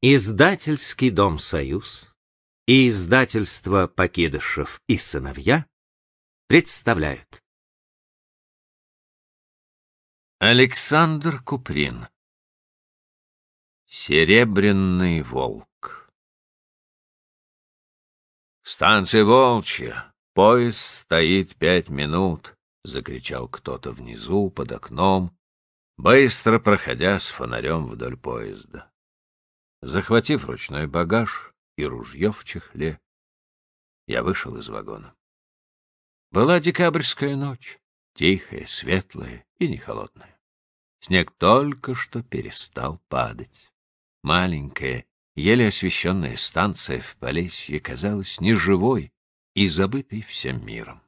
Издательский дом «Союз» и издательство «Покидышев и сыновья» представляют. Александр Куприн Серебряный волк «Станция Волчья! Поезд стоит пять минут!» — закричал кто-то внизу, под окном, быстро проходя с фонарем вдоль поезда. Захватив ручной багаж и ружье в чехле, я вышел из вагона. Была декабрьская ночь, тихая, светлая и не холодная. Снег только что перестал падать. Маленькая, еле освещенная станция в Полесье казалась неживой и забытой всем миром.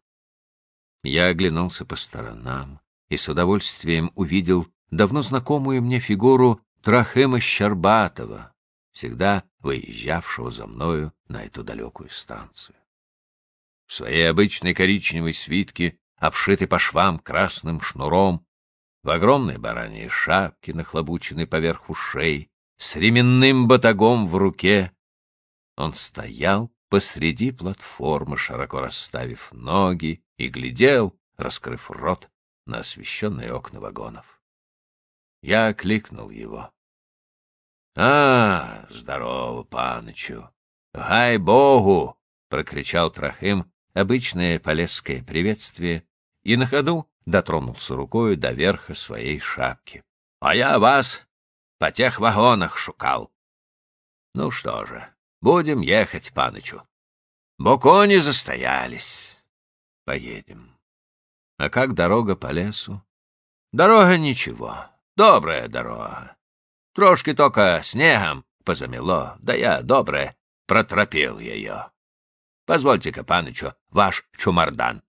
Я оглянулся по сторонам и с удовольствием увидел давно знакомую мне фигуру Трахема Щербатова, всегда выезжавшего за мною на эту далекую станцию. В своей обычной коричневой свитке, обшитой по швам красным шнуром, в огромной бараньей шапке, нахлобученной поверх ушей, с ременным батагом в руке, он стоял посреди платформы, широко расставив ноги, и глядел, раскрыв рот, на освещенные окна вагонов. Я окликнул его. — А, здорово, паночу! Гай богу! — прокричал Трохим, обычное полесское приветствие, и на ходу дотронулся рукой до верха своей шапки. — А я вас по тех вагонах шукал. — Ну что же, будем ехать, паночу. Бокони застоялись. Поедем. А как дорога по лесу? Дорога ничего, добрая дорога. Трошки только снегом позамело, да я добре протропил ее. Позвольте-ка, панычу, ваш чумардан.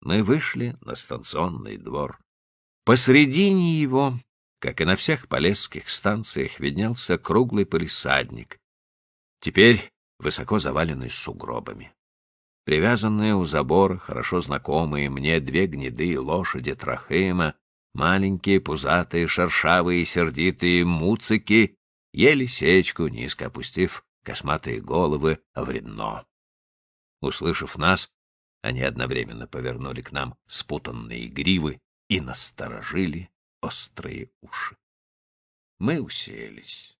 Мы вышли на станционный двор. Посредине его, как и на всех полесских станциях, виднелся круглый полисадник, теперь высоко заваленный сугробами. Привязанные у забора, хорошо знакомые мне две гнедые лошади Трахима. Маленькие, пузатые, шершавые, сердитые муцики ели сечку, низко опустив косматые головы о вредно. Услышав нас, они одновременно повернули к нам спутанные гривы и насторожили острые уши. Мы уселись.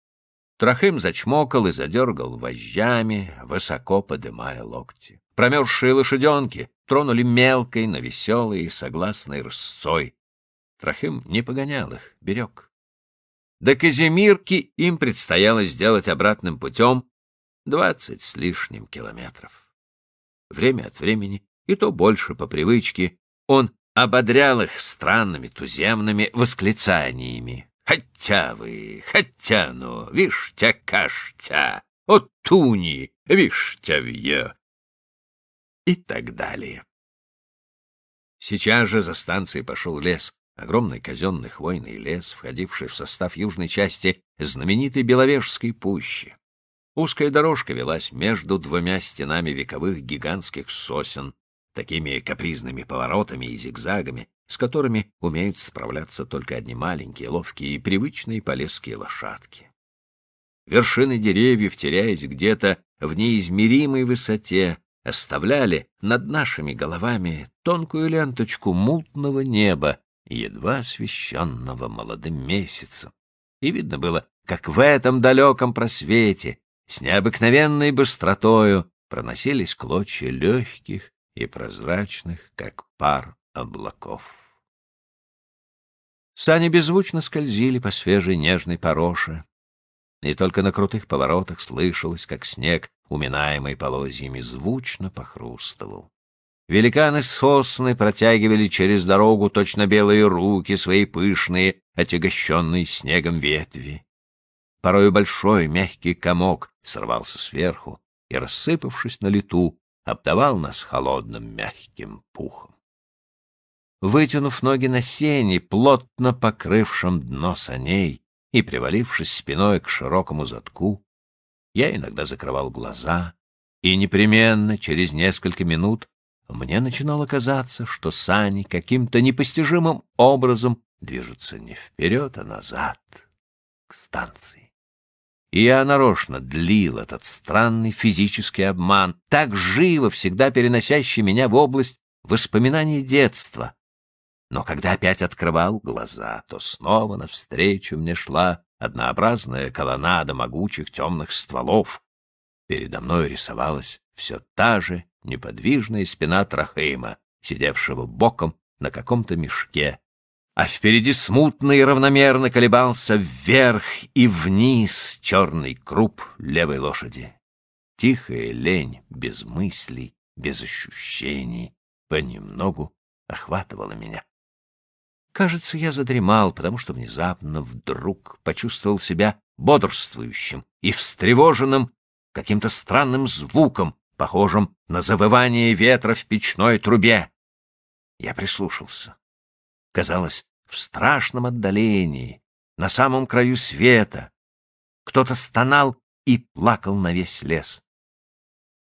Трохим зачмокал и задергал вожжами, высоко подымая локти. Промерзшие лошаденки тронули мелкой, но веселой и согласной рысцой, Трохим не погонял их, берег. До Казимирки им предстояло сделать обратным путем двадцать с лишним километров. Время от времени, и то больше по привычке, он ободрял их странными туземными восклицаниями. «Хотя вы, хотя ну, виштя каштя, от туни, вье" И так далее. Сейчас же за станцией пошел лес огромный казенный хвойный лес, входивший в состав южной части знаменитой Беловежской пущи. Узкая дорожка велась между двумя стенами вековых гигантских сосен, такими капризными поворотами и зигзагами, с которыми умеют справляться только одни маленькие, ловкие и привычные полесские лошадки. Вершины деревьев, теряясь где-то в неизмеримой высоте, оставляли над нашими головами тонкую ленточку мутного неба, едва освещенного молодым месяцем. И видно было, как в этом далеком просвете с необыкновенной быстротою проносились клочья легких и прозрачных, как пар облаков. Сани беззвучно скользили по свежей нежной пороше, и только на крутых поворотах слышалось, как снег, уминаемый полозьями, звучно похрустывал. Великаны-сосны протягивали через дорогу точно белые руки свои пышные, отягощенные снегом ветви. Порой большой мягкий комок срывался сверху и, рассыпавшись на лету, обдавал нас холодным мягким пухом. Вытянув ноги на сене, плотно покрывшим дно саней, и привалившись спиной к широкому затку, я иногда закрывал глаза и непременно через несколько минут мне начинало казаться, что сани каким-то непостижимым образом движутся не вперед, а назад, к станции. И я нарочно длил этот странный физический обман, так живо всегда переносящий меня в область воспоминаний детства. Но когда опять открывал глаза, то снова навстречу мне шла однообразная колоннада могучих темных стволов. Передо мной рисовалась все та же неподвижная спина Трахейма, сидевшего боком на каком-то мешке, а впереди смутно и равномерно колебался вверх и вниз черный круп левой лошади. Тихая лень, без мыслей, без ощущений, понемногу охватывала меня. Кажется, я задремал, потому что внезапно вдруг почувствовал себя бодрствующим и встревоженным каким-то странным звуком, похожим на завывание ветра в печной трубе. Я прислушался. Казалось, в страшном отдалении, на самом краю света, кто-то стонал и плакал на весь лес.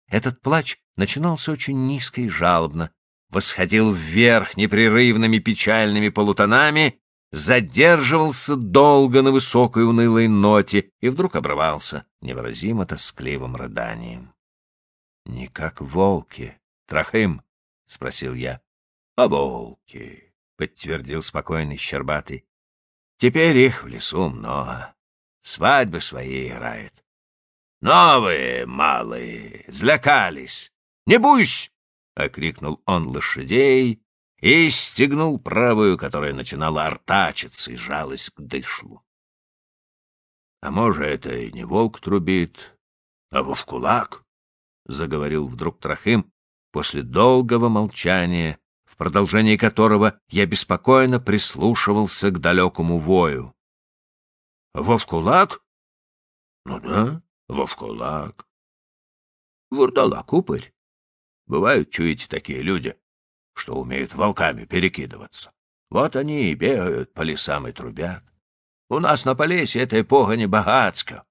Этот плач начинался очень низко и жалобно, восходил вверх непрерывными печальными полутонами, задерживался долго на высокой унылой ноте и вдруг обрывался невыразимо тоскливым рыданием. — Не как волки. трахим? – спросил я. — А волки, — подтвердил спокойный Щербатый. — Теперь их в лесу много. Свадьбы свои играют. «Новые, малые, злякались! Не бусь!» — окрикнул он лошадей и стегнул правую, которая начинала артачиться и жалась к дышлу. «А может, это и не волк трубит, а вовкулак?» — заговорил вдруг трахим после долгого молчания, в продолжении которого я беспокойно прислушивался к далекому вою. — Вовкулак? — Ну да, Вовкулак. — Вурдалак, упырь. Бывают, чуете, такие люди, что умеют волками перекидываться. Вот они и бегают по лесам и трубят. У нас на полесе этой погони богатско.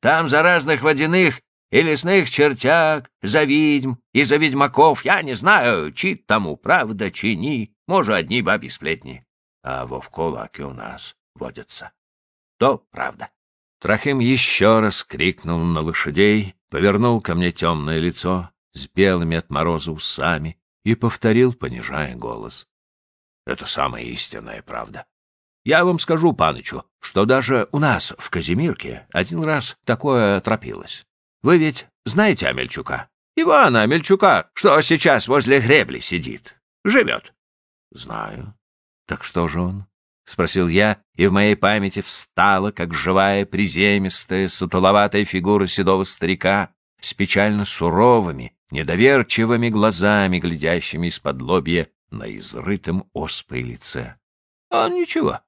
Там за разных водяных и лесных чертяк, за ведьм и за ведьмаков, я не знаю, чи тому правда, чи ни, может, одни баби сплетни. А вовколаки у нас водятся. То правда. Трохим еще раз крикнул на лошадей, повернул ко мне темное лицо с белыми от мороза усами и повторил, понижая голос. Это самая истинная правда. Я вам скажу, панычу, что даже у нас в Казимирке один раз такое тропилось. Вы ведь знаете Амельчука? Ивана Амельчука, что сейчас возле гребли сидит. Живет. Знаю. Так что же он? — спросил я, и в моей памяти встала, как живая, приземистая, сутуловатая фигура седого старика с печально суровыми, недоверчивыми глазами, глядящими из-под лобья на изрытом оспой лице. — А ничего.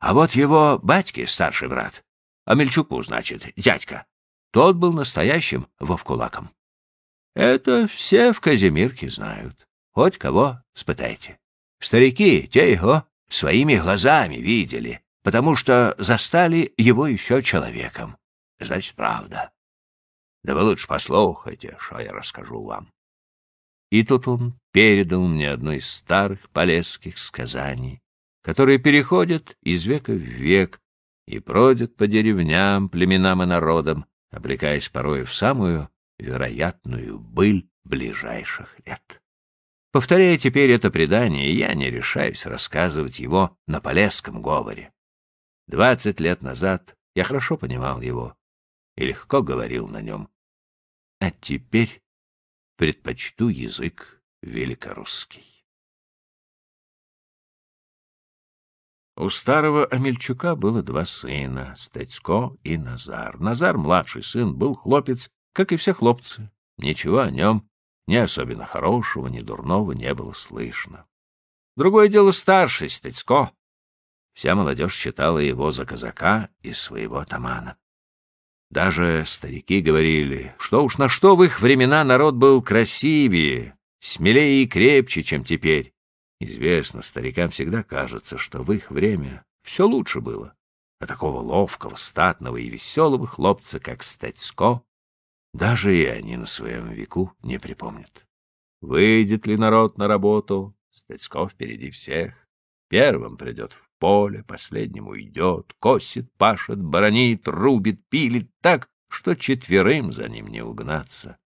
А вот его батьки, старший брат, Амельчуку значит, дядька, тот был настоящим вовкулаком. Это все в Казимирке знают. Хоть кого спытайте. Старики, те его своими глазами видели, потому что застали его еще человеком. Значит, правда. Да вы лучше послухайте, что я расскажу вам. И тут он передал мне одно из старых полесских сказаний, которые переходят из века в век и бродят по деревням, племенам и народам, облекаясь порой в самую вероятную быль ближайших лет. Повторяя теперь это предание, я не решаюсь рассказывать его на полесском говоре. Двадцать лет назад я хорошо понимал его и легко говорил на нем. А теперь предпочту язык великорусский. У старого Амельчука было два сына — Стецко и Назар. Назар, младший сын, был хлопец, как и все хлопцы. Ничего о нем, ни особенно хорошего, ни дурного не было слышно. Другое дело старший Стецко. Вся молодежь считала его за казака и своего атамана. Даже старики говорили, что уж на что в их времена народ был красивее, смелее и крепче, чем теперь. Известно, старикам всегда кажется, что в их время все лучше было. А такого ловкого, статного и веселого хлопца, как Стецко, даже и они на своем веку не припомнят. Выйдет ли народ на работу, Стецко впереди всех. Первым придет в поле, последним уйдет, косит, пашет, баранит, рубит, пилит так, что четверым за ним не угнаться.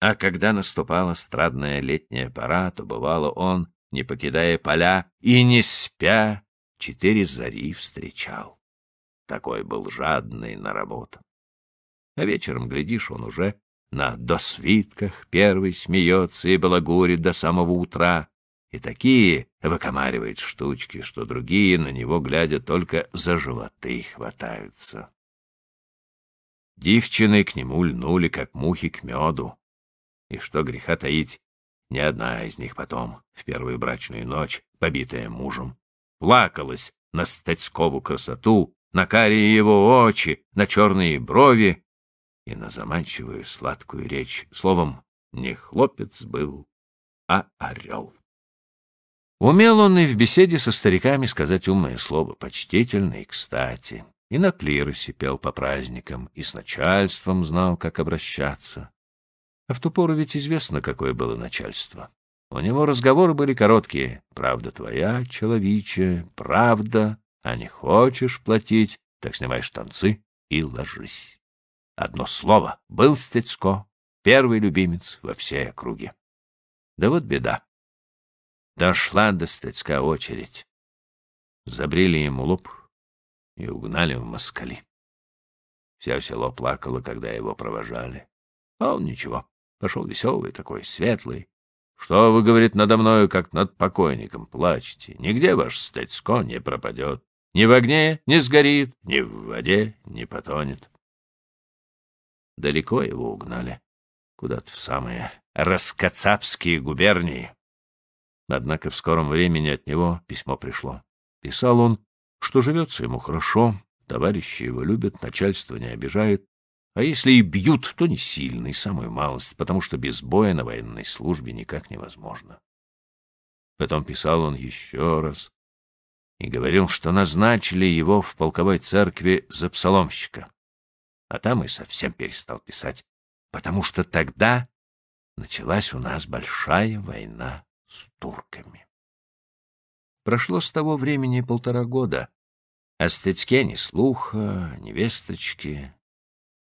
А когда наступала страдная летняя пора, то бывало он не покидая поля и не спя, четыре зари встречал. Такой был жадный на работу. А вечером, глядишь, он уже на досвитках первый смеется и балагурит до самого утра. И такие выкомаривает штучки, что другие, на него глядя, только за животы хватаются. Девчины к нему льнули, как мухи к меду. И что греха таить, ни одна из них потом, в первую брачную ночь, побитая мужем, плакалась на статькову красоту, на карие его очи, на черные брови и на заманчивую сладкую речь. Словом, не хлопец был, а орел. Умел он и в беседе со стариками сказать умное слово, почтительно и кстати, и на клиросе пел по праздникам, и с начальством знал, как обращаться. А в ту пору ведь известно, какое было начальство. У него разговоры были короткие. «Правда твоя, человече, правда, а не хочешь платить, так снимай штанцы и ложись». Одно слово — был Стецко, первый любимец во всей округе. Да вот беда. Дошла до Стецка очередь. Забрили ему лоб и угнали в москали. Вся село плакало, когда его провожали, а он ничего. Пошел веселый такой, светлый. Что вы, говорит, надо мною, как над покойником, плачете? Нигде ваш стецко не пропадет. Ни в огне не сгорит, ни в воде не потонет. Далеко его угнали, куда-то в самые раскацапские губернии. Однако в скором времени от него письмо пришло. Писал он, что живется ему хорошо, товарищи его любят, начальство не обижает, а если и бьют, то не сильно, и самую малость, потому что без боя на военной службе никак невозможно. Потом писал он еще раз и говорил, что назначили его в полковой церкви за псаломщика. А там и совсем перестал писать, потому что тогда началась у нас большая война с турками. Прошло с того времени полтора года, а Стецке ни слуха, ни весточки,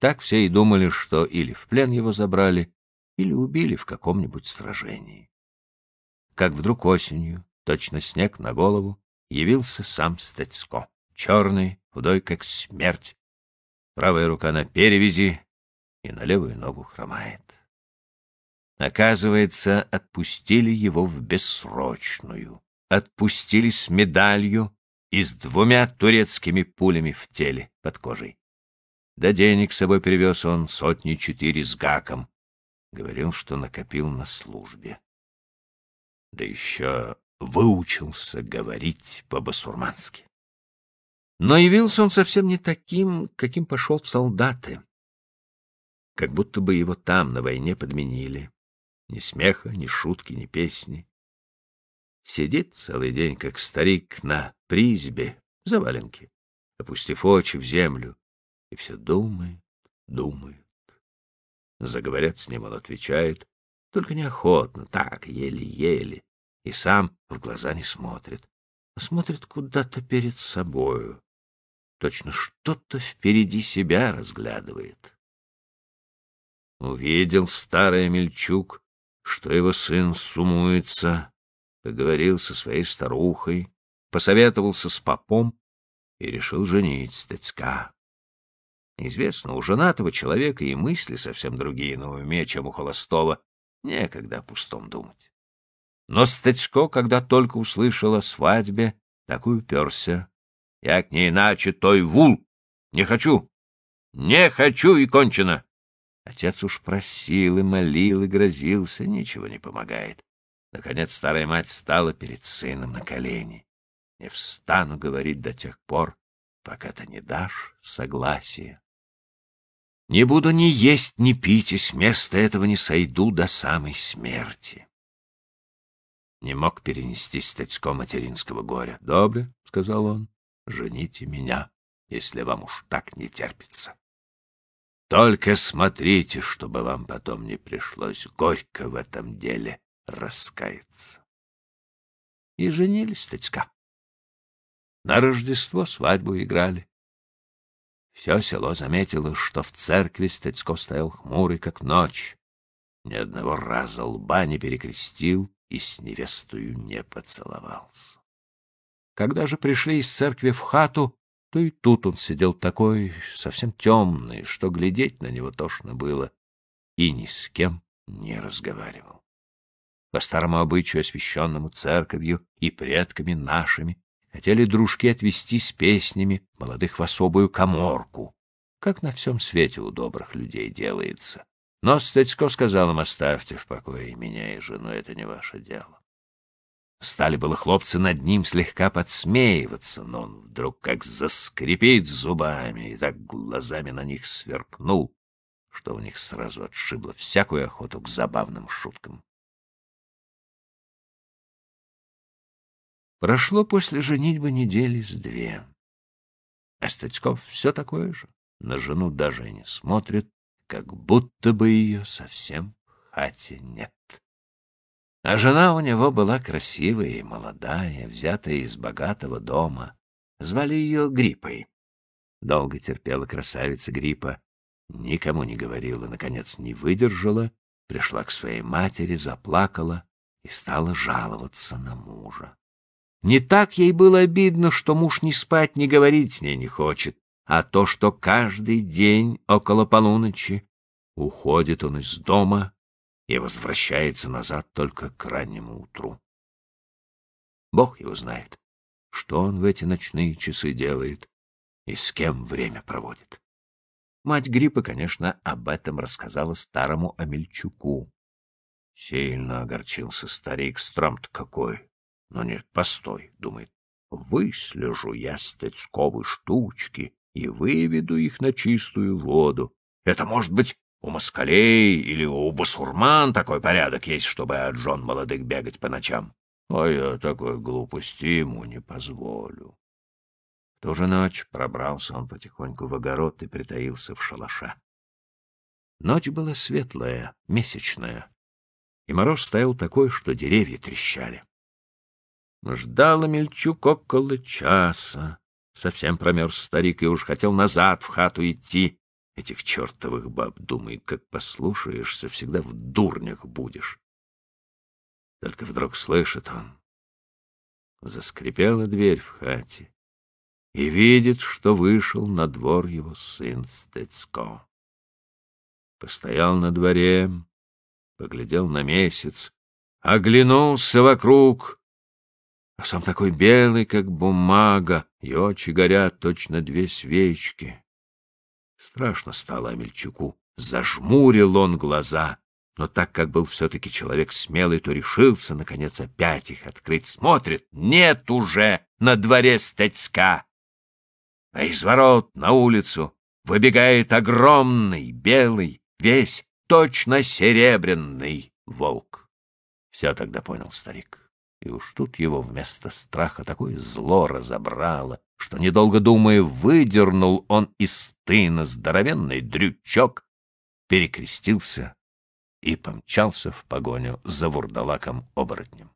так все и думали, что или в плен его забрали, или убили в каком-нибудь сражении. Как вдруг осенью, точно снег на голову, явился сам Стецко, черный, худой, как смерть. Правая рука на перевязи и на левую ногу хромает. Оказывается, отпустили его в бессрочную. Отпустили с медалью и с двумя турецкими пулями в теле под кожей. Да денег с собой привез он сотни четыре с гаком. Говорил, что накопил на службе. Да еще выучился говорить по-басурмански. Но явился он совсем не таким, каким пошел в солдаты. Как будто бы его там на войне подменили. Ни смеха, ни шутки, ни песни. Сидит целый день, как старик, на призбе, за валенки, опустив очи в землю, и все думает, думает. Заговорят с ним, он отвечает, только неохотно, так, еле-еле, и сам в глаза не смотрит, а смотрит куда-то перед собою, точно что-то впереди себя разглядывает. Увидел старый Мельчук, что его сын сумуется, поговорил со своей старухой, посоветовался с попом и решил женить Стецка. Известно, у женатого человека и мысли совсем другие на уме, чем у холостого. Некогда о пустом думать. Но Стычко, когда только услышал о свадьбе, так и уперся. Я к ней иначе той вул. Не хочу. Не хочу и кончено. Отец уж просил и молил и грозился, ничего не помогает. Наконец старая мать стала перед сыном на колени. Не встану говорить до тех пор, пока ты не дашь согласия. Не буду ни есть, ни пить, и с места этого не сойду до самой смерти. Не мог перенести статько материнского горя. — Добре, — сказал он, — жените меня, если вам уж так не терпится. Только смотрите, чтобы вам потом не пришлось горько в этом деле раскаяться. И женились, Татька. На Рождество свадьбу играли. Все село заметило, что в церкви Стецко стоял хмурый, как ночь. Ни одного раза лба не перекрестил и с невестою не поцеловался. Когда же пришли из церкви в хату, то и тут он сидел такой, совсем темный, что глядеть на него тошно было, и ни с кем не разговаривал. По старому обычаю, освященному церковью и предками нашими, Хотели дружки отвезти с песнями молодых в особую коморку, как на всем свете у добрых людей делается. Но Стецко сказал им, оставьте в покое меня и жену, это не ваше дело. Стали было хлопцы над ним слегка подсмеиваться, но он вдруг как заскрипит зубами и так глазами на них сверкнул, что у них сразу отшибло всякую охоту к забавным шуткам. Прошло после женитьбы недели с две. А Статьков все такое же, на жену даже не смотрит, как будто бы ее совсем в хате нет. А жена у него была красивая и молодая, взятая из богатого дома. Звали ее Гриппой. Долго терпела красавица Гриппа, никому не говорила, наконец не выдержала, пришла к своей матери, заплакала и стала жаловаться на мужа. Не так ей было обидно, что муж не спать, не говорить с ней не хочет, а то, что каждый день около полуночи уходит он из дома и возвращается назад только к раннему утру. Бог его знает, что он в эти ночные часы делает и с кем время проводит. Мать Гриппа, конечно, об этом рассказала старому Амельчуку. Сильно огорчился старик, стром какой. Но нет, постой, — думает, — выслежу я стыцковы штучки и выведу их на чистую воду. Это, может быть, у москалей или у басурман такой порядок есть, чтобы от жен молодых бегать по ночам. А я такой глупости ему не позволю. В ту же ночь пробрался он потихоньку в огород и притаился в шалаша. Ночь была светлая, месячная, и мороз стоял такой, что деревья трещали. Ждала Мельчук около часа. Совсем промерз старик и уж хотел назад в хату идти. Этих чертовых баб, думает, как послушаешься, всегда в дурнях будешь. Только вдруг слышит он. Заскрипела дверь в хате и видит, что вышел на двор его сын Стецко. Постоял на дворе, поглядел на месяц, оглянулся вокруг — а сам такой белый, как бумага, и очи горят точно две свечки. Страшно стало Амельчуку, зажмурил он глаза, но так как был все-таки человек смелый, то решился, наконец, опять их открыть. Смотрит, нет уже на дворе статька. А из ворот на улицу выбегает огромный, белый, весь точно серебряный волк. Все тогда понял старик. И уж тут его вместо страха такое зло разобрало, что, недолго думая, выдернул он из тына здоровенный дрючок, перекрестился и помчался в погоню за вурдалаком-оборотнем.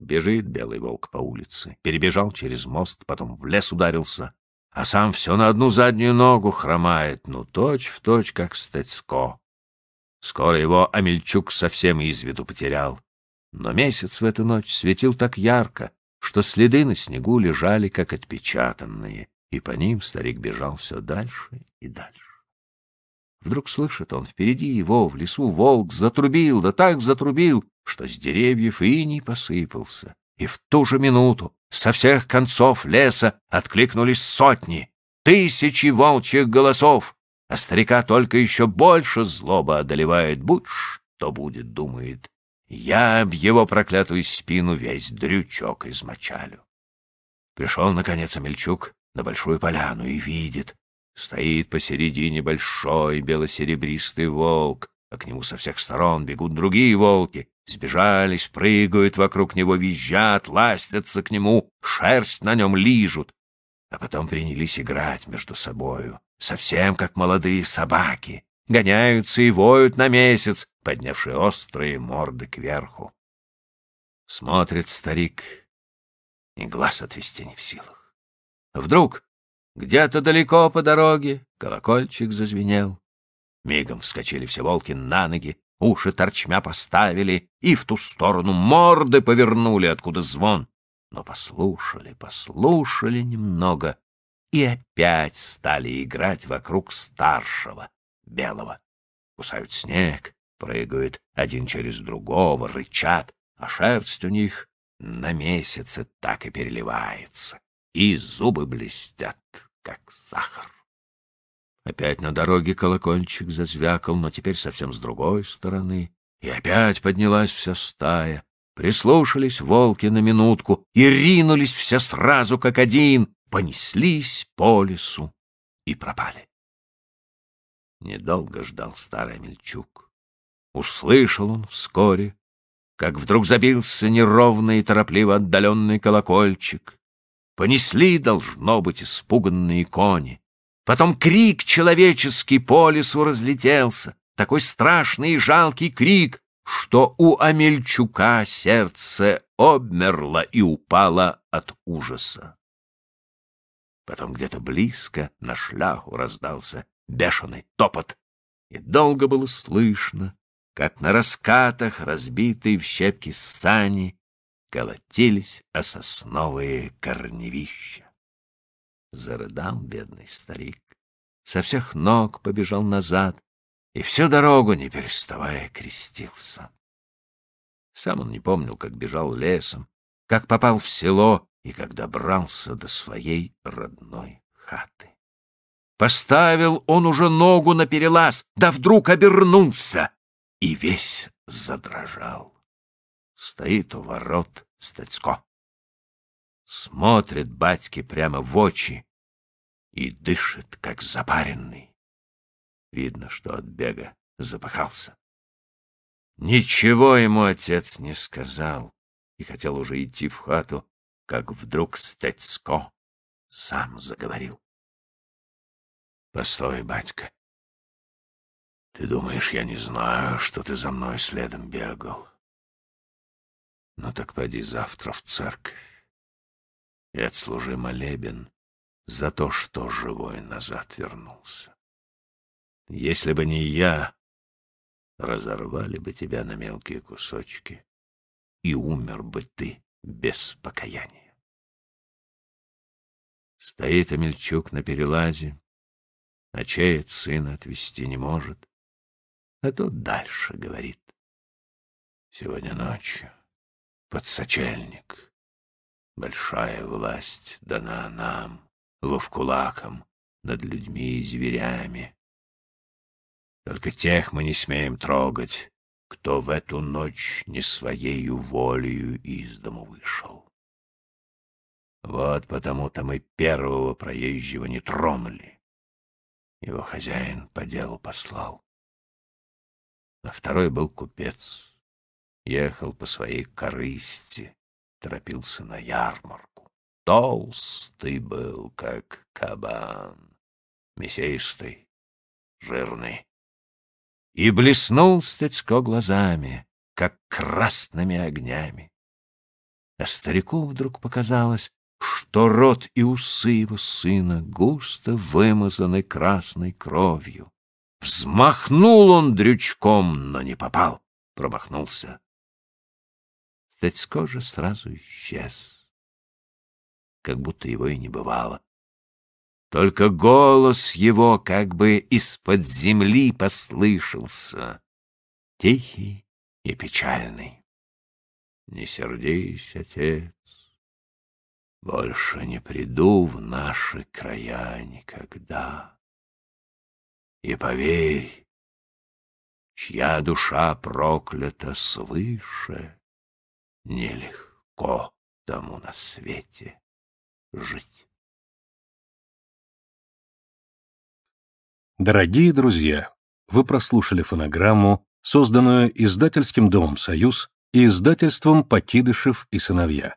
Бежит белый волк по улице, перебежал через мост, потом в лес ударился, а сам все на одну заднюю ногу хромает, ну, точь-в-точь, как Стецко. Скоро его Амельчук совсем из виду потерял. Но месяц в эту ночь светил так ярко, что следы на снегу лежали, как отпечатанные, и по ним старик бежал все дальше и дальше. Вдруг слышит он, впереди его, в лесу волк затрубил, да так затрубил, что с деревьев и не посыпался. И в ту же минуту со всех концов леса откликнулись сотни, тысячи волчьих голосов, а старика только еще больше злоба одолевает, будь что будет, думает я об его проклятую спину весь дрючок измочалю. Пришел, наконец, Амельчук на большую поляну и видит. Стоит посередине большой белосеребристый волк, а к нему со всех сторон бегут другие волки. Сбежались, прыгают вокруг него, визжат, ластятся к нему, шерсть на нем лижут. А потом принялись играть между собою, совсем как молодые собаки гоняются и воют на месяц, поднявши острые морды кверху. Смотрит старик, и глаз отвести не в силах. Вдруг где-то далеко по дороге колокольчик зазвенел. Мигом вскочили все волки на ноги, уши торчмя поставили и в ту сторону морды повернули, откуда звон. Но послушали, послушали немного и опять стали играть вокруг старшего, белого. Кусают снег, прыгают один через другого, рычат, а шерсть у них на месяце так и переливается, и зубы блестят, как сахар. Опять на дороге колокольчик зазвякал, но теперь совсем с другой стороны. И опять поднялась вся стая. Прислушались волки на минутку и ринулись все сразу, как один, понеслись по лесу и пропали. Недолго ждал старый Мельчук. Услышал он вскоре, как вдруг забился неровный и торопливо отдаленный колокольчик. Понесли, должно быть, испуганные кони. Потом крик человеческий по лесу разлетелся, такой страшный и жалкий крик, что у Амельчука сердце обмерло и упало от ужаса. Потом где-то близко на шляху раздался бешеный топот, и долго было слышно, как на раскатах, разбитые в щепки сани, колотились о сосновые корневища. Зарыдал бедный старик, со всех ног побежал назад и всю дорогу, не переставая, крестился. Сам он не помнил, как бежал лесом, как попал в село и как добрался до своей родной хаты. Поставил он уже ногу на перелаз, да вдруг обернулся и весь задрожал. Стоит у ворот Стецко. Смотрит батьки прямо в очи и дышит, как запаренный. Видно, что от бега запыхался. Ничего ему отец не сказал и хотел уже идти в хату, как вдруг Стецко сам заговорил. Постой, батька. Ты думаешь, я не знаю, что ты за мной следом бегал? Ну так поди завтра в церковь и отслужи молебен за то, что живой назад вернулся. Если бы не я, разорвали бы тебя на мелкие кусочки, и умер бы ты без покаяния. Стоит Амельчук на перелазе, ночей а от сына отвести не может. А тот дальше говорит. Сегодня ночью подсочельник. Большая власть дана нам, вовкулакам, над людьми и зверями. Только тех мы не смеем трогать, кто в эту ночь не своею волею из дому вышел. Вот потому-то мы первого проезжего не тронули. Его хозяин по делу послал. А второй был купец. Ехал по своей корысти, торопился на ярмарку. Толстый был, как кабан, мясистый, жирный. И блеснул Стыцко глазами, как красными огнями. А старику вдруг показалось, что рот и усы его сына густо вымазаны красной кровью. Взмахнул он дрючком, но не попал, промахнулся. Тецко же сразу исчез, как будто его и не бывало. Только голос его как бы из-под земли послышался, тихий и печальный. Не сердись, отец, больше не приду в наши края никогда. И поверь, чья душа проклята свыше, нелегко тому на свете жить. Дорогие друзья, вы прослушали фонограмму, созданную издательским домом «Союз» и издательством «Покидышев и сыновья».